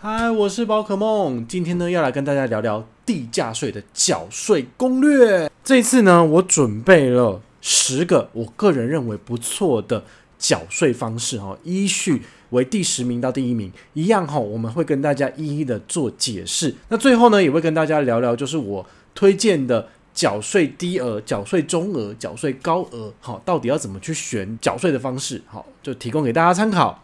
嗨，我是宝可梦。今天呢，要来跟大家聊聊地价税的缴税攻略。这次呢，我准备了十个我个人认为不错的缴税方式哈，依序为第十名到第一名一样哈，我们会跟大家一一的做解释。那最后呢，也会跟大家聊聊，就是我推荐的缴税低额、缴税中额、缴税高额哈，到底要怎么去选缴税的方式，好，就提供给大家参考。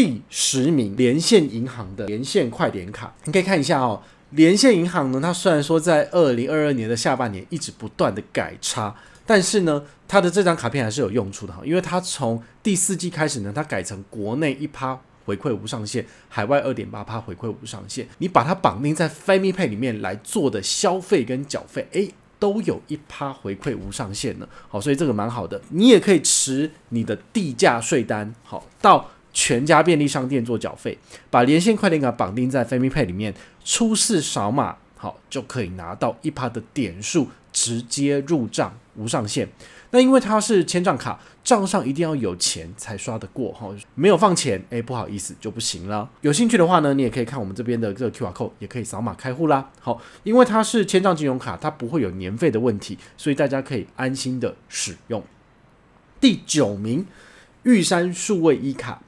第十名，连线银行的连线快点卡，你可以看一下哦。连线银行呢，它虽然说在二零二二年的下半年一直不断的改差，但是呢，它的这张卡片还是有用处的哈，因为它从第四季开始呢，它改成国内一趴回馈无上限，海外二点八趴回馈无上限。你把它绑定在 Family Pay 里面来做的消费跟缴费，哎，都有一趴回馈无上限的，好，所以这个蛮好的。你也可以持你的地价税单，好到。全家便利商店做缴费，把连线快点卡绑定在 p 米配里面，出示扫码，好就可以拿到一趴的点数，直接入账无上限。那因为它是千账卡，账上一定要有钱才刷得过哈，没有放钱，哎，不好意思就不行了。有兴趣的话呢，你也可以看我们这边的这个 QR code，也可以扫码开户啦。好，因为它是千账金融卡，它不会有年费的问题，所以大家可以安心的使用。第九名，玉山数位一卡。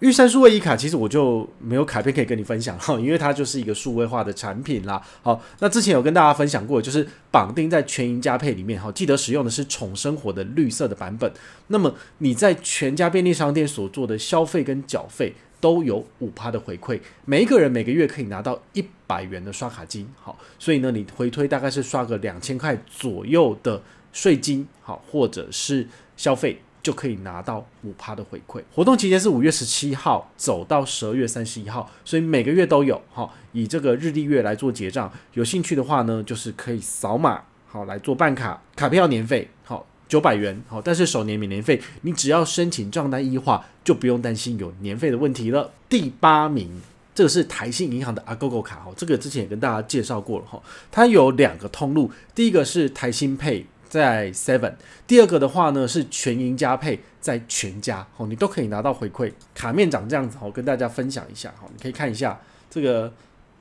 玉山数位一卡，其实我就没有卡片可以跟你分享哈，因为它就是一个数位化的产品啦。好，那之前有跟大家分享过，就是绑定在全银加配里面哈，记得使用的是宠生活的绿色的版本。那么你在全家便利商店所做的消费跟缴费都有五趴的回馈，每一个人每个月可以拿到一百元的刷卡金。好，所以呢，你回推大概是刷个两千块左右的税金，好，或者是消费。就可以拿到五趴的回馈，活动期间是五月十七号走到十二月三十一号，所以每个月都有哈，以这个日历月来做结账。有兴趣的话呢，就是可以扫码好来做办卡，卡片要年费，好九百元好，但是首年免年费，你只要申请账单一化就不用担心有年费的问题了。第八名，这个是台新银行的阿 GoGo 卡哈，这个之前也跟大家介绍过了哈，它有两个通路，第一个是台新配。在 Seven，第二个的话呢是全银加配在全家哦，你都可以拿到回馈卡面长这样子哦，跟大家分享一下哦，你可以看一下这个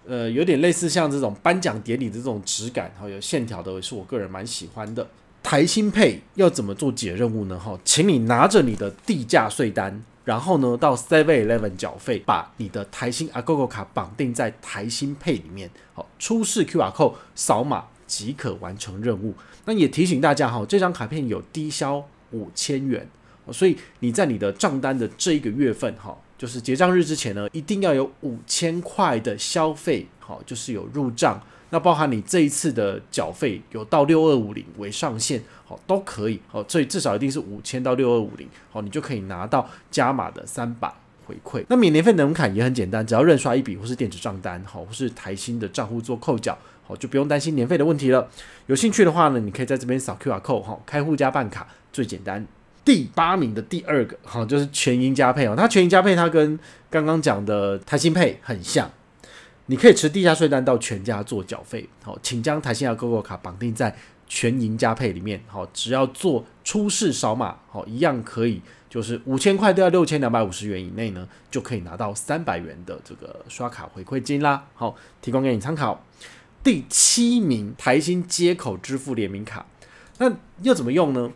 呃，有点类似像这种颁奖典礼的这种质感哦，有线条的是我个人蛮喜欢的。台新配要怎么做解任务呢？哈，请你拿着你的地价税单，然后呢到 Seven Eleven 缴费，把你的台新 A G O G O 卡绑定在台新配里面好，出示 Q R Code 扫码。即可完成任务。那也提醒大家哈，这张卡片有低消五千元，所以你在你的账单的这一个月份哈，就是结账日之前呢，一定要有五千块的消费，好，就是有入账。那包含你这一次的缴费有到六二五零为上限，好，都可以，好，所以至少一定是五千到六二五零，好，你就可以拿到加码的三百。回馈，那免年费能卡也很简单，只要认刷一笔或是电子账单，好，或是台新的账户做扣缴，好，就不用担心年费的问题了。有兴趣的话呢，你可以在这边扫 QR code，哈，开户加办卡最简单。第八名的第二个，好，就是全英加配哦，它全英加配，它跟刚刚讲的台新配很像。你可以持地下税单到全家做缴费，好，请将台新联 GoGo 卡绑定在全银加配里面，好，只要做出示扫码，好，一样可以，就是五千块都要六千两百五十元以内呢，就可以拿到三百元的这个刷卡回馈金啦，好，提供给你参考。第七名台新接口支付联名卡，那要怎么用呢？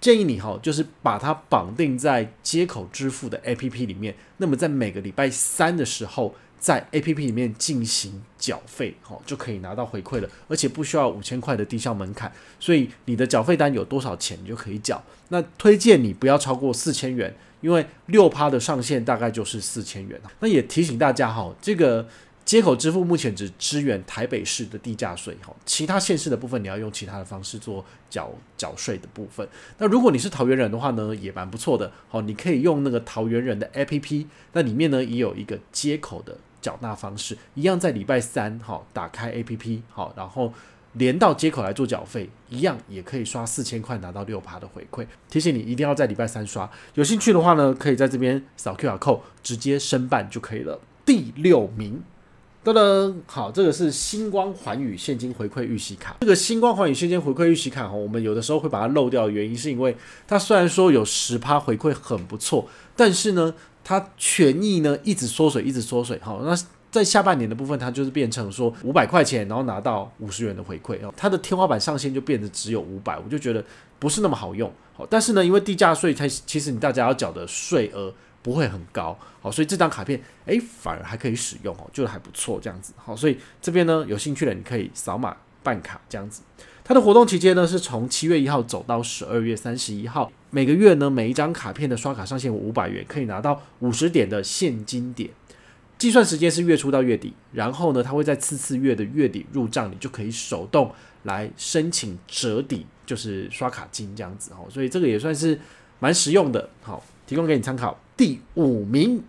建议你哈，就是把它绑定在接口支付的 APP 里面，那么在每个礼拜三的时候。在 A P P 里面进行缴费，好就可以拿到回馈了，而且不需要五千块的低效门槛，所以你的缴费单有多少钱，你就可以缴。那推荐你不要超过四千元，因为六趴的上限大概就是四千元那也提醒大家哈，这个接口支付目前只支援台北市的地价税，哈，其他县市的部分你要用其他的方式做缴缴税的部分。那如果你是桃园人的话呢，也蛮不错的，好，你可以用那个桃园人的 A P P，那里面呢也有一个接口的。缴纳方式一样，在礼拜三哈打开 A P P 好，然后连到接口来做缴费，一样也可以刷四千块拿到六趴的回馈。提醒你一定要在礼拜三刷，有兴趣的话呢，可以在这边扫 Q R code 直接申办就可以了。第六名。噔噔，好，这个是星光环宇现金回馈预习卡。这个星光环宇现金回馈预习卡，哈，我们有的时候会把它漏掉，原因是因为它虽然说有十趴回馈很不错，但是呢，它权益呢一直缩水，一直缩水。好，那在下半年的部分，它就是变成说五百块钱，然后拿到五十元的回馈哦，它的天花板上限就变得只有五百，我就觉得不是那么好用。好，但是呢，因为地价税，它其实你大家要缴的税额。不会很高，好，所以这张卡片，诶，反而还可以使用哦，就还不错这样子，好，所以这边呢，有兴趣的你可以扫码办卡这样子。它的活动期间呢是从七月一号走到十二月三十一号，每个月呢每一张卡片的刷卡上限五百元，可以拿到五十点的现金点。计算时间是月初到月底，然后呢，它会在次次月的月底入账，你就可以手动来申请折抵，就是刷卡金这样子哦，所以这个也算是蛮实用的，好。提供给你参考，第五名，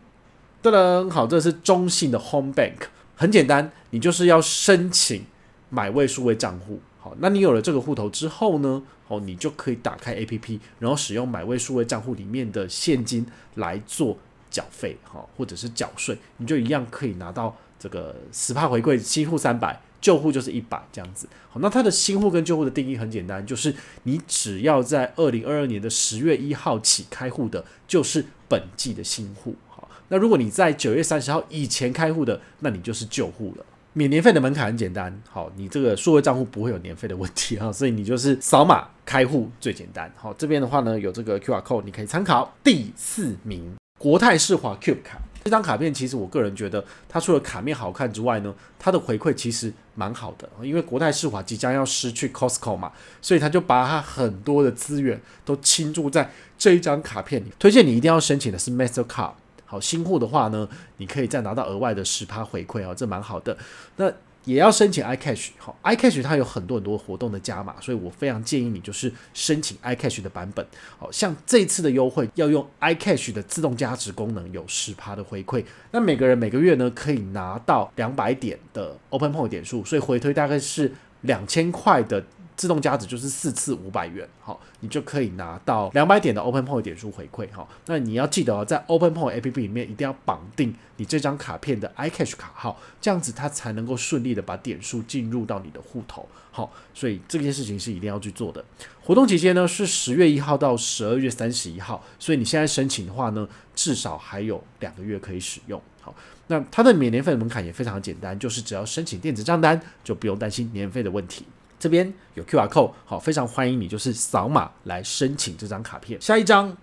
噔噔，好，这是中信的 Home Bank，很简单，你就是要申请买位数位账户，好，那你有了这个户头之后呢，哦，你就可以打开 APP，然后使用买位数位账户里面的现金来做缴费，哈，或者是缴税，你就一样可以拿到这个 SPA 回馈新户三百。旧户就是一百这样子，好，那它的新户跟旧户的定义很简单，就是你只要在二零二二年的十月一号起开户的，就是本季的新户，好，那如果你在九月三十号以前开户的，那你就是旧户了。免年费的门槛很简单，好，你这个数位账户不会有年费的问题啊，所以你就是扫码开户最简单，好，这边的话呢有这个 QR code，你可以参考第四名国泰世华 Cube 卡。这张卡片其实我个人觉得，它除了卡面好看之外呢，它的回馈其实蛮好的。因为国泰世华即将要失去 Costco 嘛，所以他就把他很多的资源都倾注在这一张卡片里。推荐你一定要申请的是 Mastercard。好，新户的话呢，你可以再拿到额外的十趴回馈啊，这蛮好的。那也要申请 iCash，好，iCash 它有很多很多活动的加码，所以我非常建议你就是申请 iCash 的版本，好，像这次的优惠要用 iCash 的自动加值功能，有十趴的回馈，那每个人每个月呢可以拿到两百点的 Open Point 点数，所以回推大概是两千块的。自动加值就是四次五百元，好，你就可以拿到两百点的 Open Point 点数回馈，哈。那你要记得哦，在 Open Point A P P 里面一定要绑定你这张卡片的 iCash 卡号，这样子它才能够顺利的把点数进入到你的户头，好。所以这件事情是一定要去做的。活动期间呢是十月一号到十二月三十一号，所以你现在申请的话呢，至少还有两个月可以使用，好。那它的免年费门槛也非常简单，就是只要申请电子账单，就不用担心年费的问题。这边有 Q R code，好，非常欢迎你，就是扫码来申请这张卡片。下一张，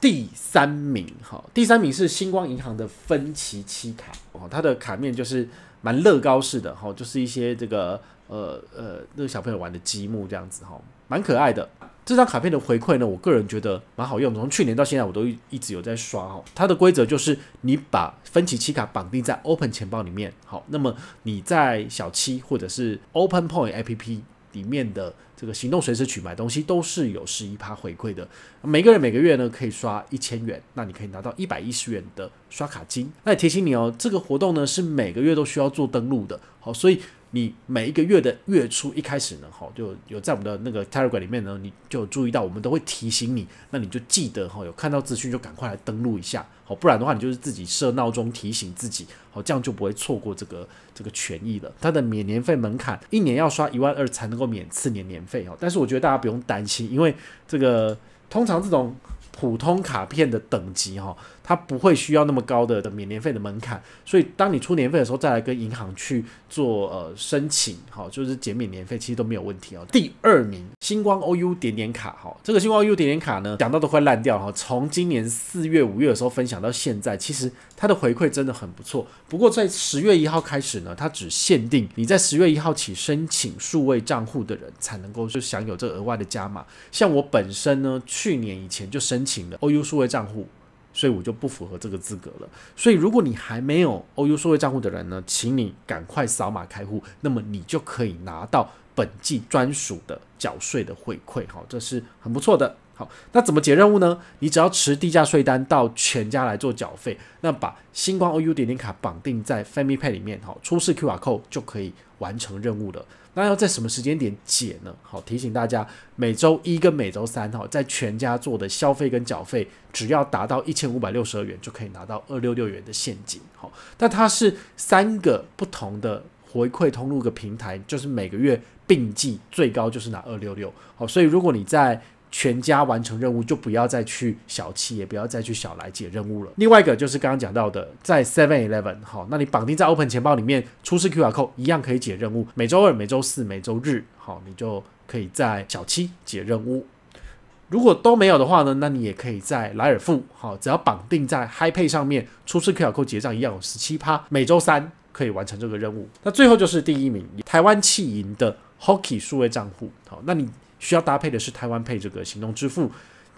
第三名，好，第三名是星光银行的分期期卡哦，它的卡面就是蛮乐高式的，哈，就是一些这个呃呃那个小朋友玩的积木这样子，哈，蛮可爱的。这张卡片的回馈呢，我个人觉得蛮好用。从去年到现在，我都一一直有在刷哦。它的规则就是，你把分期期卡绑定在 Open 钱包里面，好，那么你在小七或者是 Open Point APP 里面的这个行动随时取买东西，都是有十一趴回馈的。每个人每个月呢可以刷一千元，那你可以拿到一百一十元的刷卡金。那也提醒你哦，这个活动呢是每个月都需要做登录的，好，所以。你每一个月的月初一开始呢，哈，就有在我们的那个 Telegram 里面呢，你就注意到我们都会提醒你，那你就记得哈，有看到资讯就赶快来登录一下，好，不然的话你就是自己设闹钟提醒自己，好，这样就不会错过这个这个权益了。它的免年费门槛一年要刷一万二才能够免次年年费哦，但是我觉得大家不用担心，因为这个通常这种普通卡片的等级哈。它不会需要那么高的的免年费的门槛，所以当你出年费的时候，再来跟银行去做呃申请，好，就是减免年费，其实都没有问题哦。第二名，星光 O U 点点卡，哈，这个星光 O U 点点卡呢，讲到都快烂掉哈，从今年四月五月的时候分享到现在，其实它的回馈真的很不错。不过在十月一号开始呢，它只限定你在十月一号起申请数位账户的人才能够就享有这额外的加码。像我本身呢，去年以前就申请了 O U 数位账户。所以我就不符合这个资格了。所以，如果你还没有 OU 社会账户的人呢，请你赶快扫码开户，那么你就可以拿到本季专属的缴税的回馈，好，这是很不错的。好，那怎么解任务呢？你只要持地价税单到全家来做缴费，那把星光 O U 点点卡绑定在 Family Pay 里面，好出示 QR code 就可以完成任务了。那要在什么时间点解呢？好，提醒大家每周一跟每周三，哈，在全家做的消费跟缴费，只要达到一千五百六十二元就可以拿到二六六元的现金。好，但它是三个不同的回馈通路的平台，就是每个月并计，最高就是拿二六六。好，所以如果你在全家完成任务就不要再去小七，也不要再去小来解任务了。另外一个就是刚刚讲到的，在 Seven Eleven 好，那你绑定在 Open 钱包里面出示 QR code 一样可以解任务。每周二、每周四、每周日，好，你就可以在小七解任务。如果都没有的话呢，那你也可以在莱尔富好，只要绑定在 HiPay 上面出示 QR code 结账一样有十七趴，每周三可以完成这个任务。那最后就是第一名，台湾弃银的 Hockey 数位账户，好，那你。需要搭配的是台湾配这个行动支付，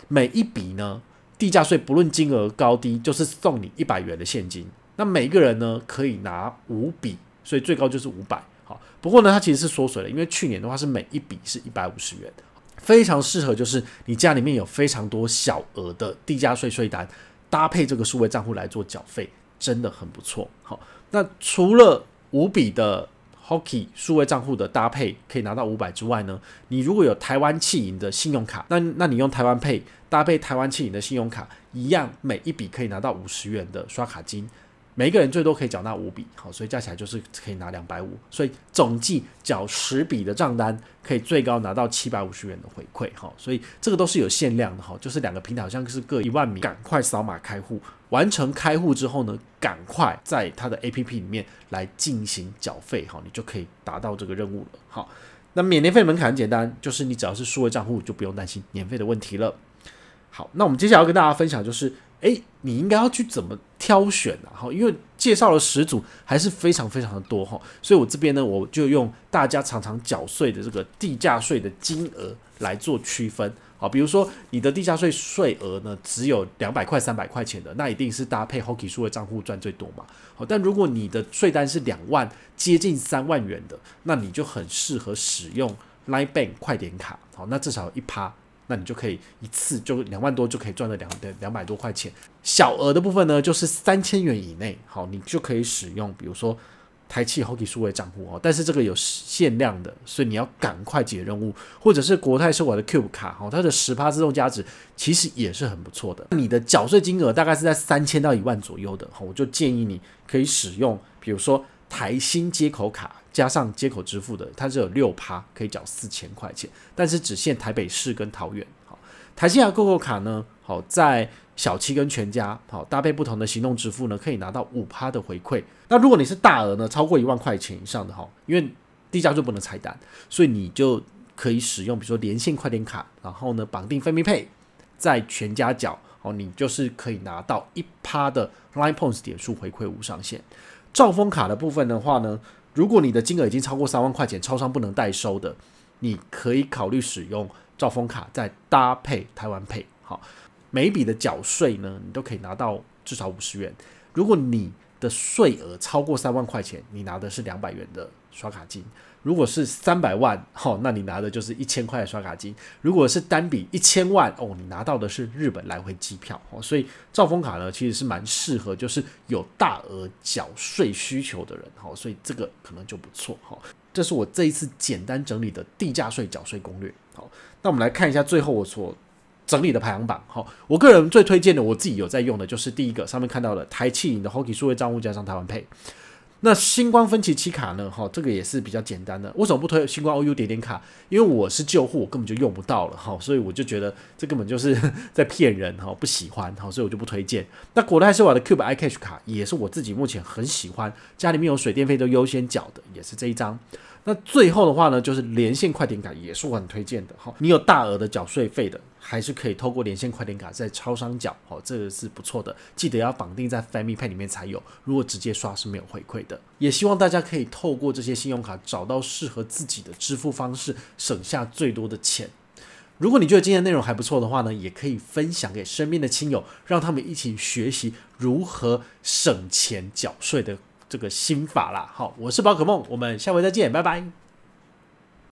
每一笔呢地价税不论金额高低，就是送你一百元的现金。那每个人呢可以拿五笔，所以最高就是五百。好，不过呢它其实是缩水了，因为去年的话是每一笔是一百五十元，非常适合就是你家里面有非常多小额的地价税税单，搭配这个数位账户来做缴费，真的很不错。好，那除了五笔的。h o c k e y 数位账户的搭配可以拿到五百之外呢，你如果有台湾气银的信用卡，那那你用台湾配搭配台湾气银的信用卡，一样每一笔可以拿到五十元的刷卡金。每一个人最多可以缴纳五笔，好，所以加起来就是可以拿两百五，所以总计缴十笔的账单，可以最高拿到七百五十元的回馈，哈，所以这个都是有限量的，哈，就是两个平台好像是各一万米，赶快扫码开户，完成开户之后呢，赶快在它的 APP 里面来进行缴费，哈，你就可以达到这个任务了，好，那免年费门槛很简单，就是你只要是数位账户，就不用担心年费的问题了，好，那我们接下来要跟大家分享就是。哎，你应该要去怎么挑选？然后，因为介绍了十组还是非常非常的多哈，所以我这边呢，我就用大家常常缴税的这个地价税的金额来做区分。好，比如说你的地价税税额呢只有两百块、三百块钱的，那一定是搭配 h o k i 数的账户赚最多嘛。好，但如果你的税单是两万、接近三万元的，那你就很适合使用 Line Bank 快点卡。好，那至少一趴。那你就可以一次就两万多就可以赚了两两两百多块钱，小额的部分呢就是三千元以内，好，你就可以使用，比如说台气 k i 数位账户哦，但是这个有限量的，所以你要赶快解任务，或者是国泰社保的 Q 卡哦，它的十趴自动价值其实也是很不错的，你的缴税金额大概是在三千到一万左右的，哈，我就建议你可以使用，比如说。台新接口卡加上接口支付的，它只有六趴可以缴四千块钱，但是只限台北市跟桃园。好，台新啊，购物卡呢，好在小七跟全家好搭配不同的行动支付呢，可以拿到五趴的回馈。那如果你是大额呢，超过一万块钱以上的哈，因为低价就不能拆单，所以你就可以使用比如说联线快点卡，然后呢绑定分明配，在全家缴哦，你就是可以拿到一趴的 Line Points 点数回馈无上限。兆丰卡的部分的话呢，如果你的金额已经超过三万块钱，超商不能代收的，你可以考虑使用兆丰卡再搭配台湾配。好，每笔的缴税呢，你都可以拿到至少五十元。如果你的税额超过三万块钱，你拿的是两百元的刷卡金；如果是三百万，哈，那你拿的就是一千块的刷卡金；如果是单笔一千万，哦，你拿到的是日本来回机票，哦，所以兆丰卡呢其实是蛮适合，就是有大额缴税需求的人，哈，所以这个可能就不错，哈。这是我这一次简单整理的地价税缴税攻略，好，那我们来看一下最后我所。整理的排行榜，哈，我个人最推荐的，我自己有在用的就是第一个上面看到的台气银的 h o k y 数位账户加上台湾配，那星光分期期卡呢，哈，这个也是比较简单的。为什么不推星光 O U 点点卡？因为我是旧户，根本就用不到了，哈，所以我就觉得这根本就是在骗人，哈，不喜欢，哈，所以我就不推荐。那国泰世华的 Cube iCash 卡也是我自己目前很喜欢，家里面有水电费都优先缴的，也是这一张。那最后的话呢，就是连线快点卡也是我很推荐的哈。你有大额的缴税费的，还是可以透过连线快点卡在超商缴，哦，这个是不错的。记得要绑定在 Family Pay 里面才有，如果直接刷是没有回馈的。也希望大家可以透过这些信用卡找到适合自己的支付方式，省下最多的钱。如果你觉得今天内容还不错的话呢，也可以分享给身边的亲友，让他们一起学习如何省钱缴税的。这个心法啦，好，我是宝可梦，我们下回再见，拜拜。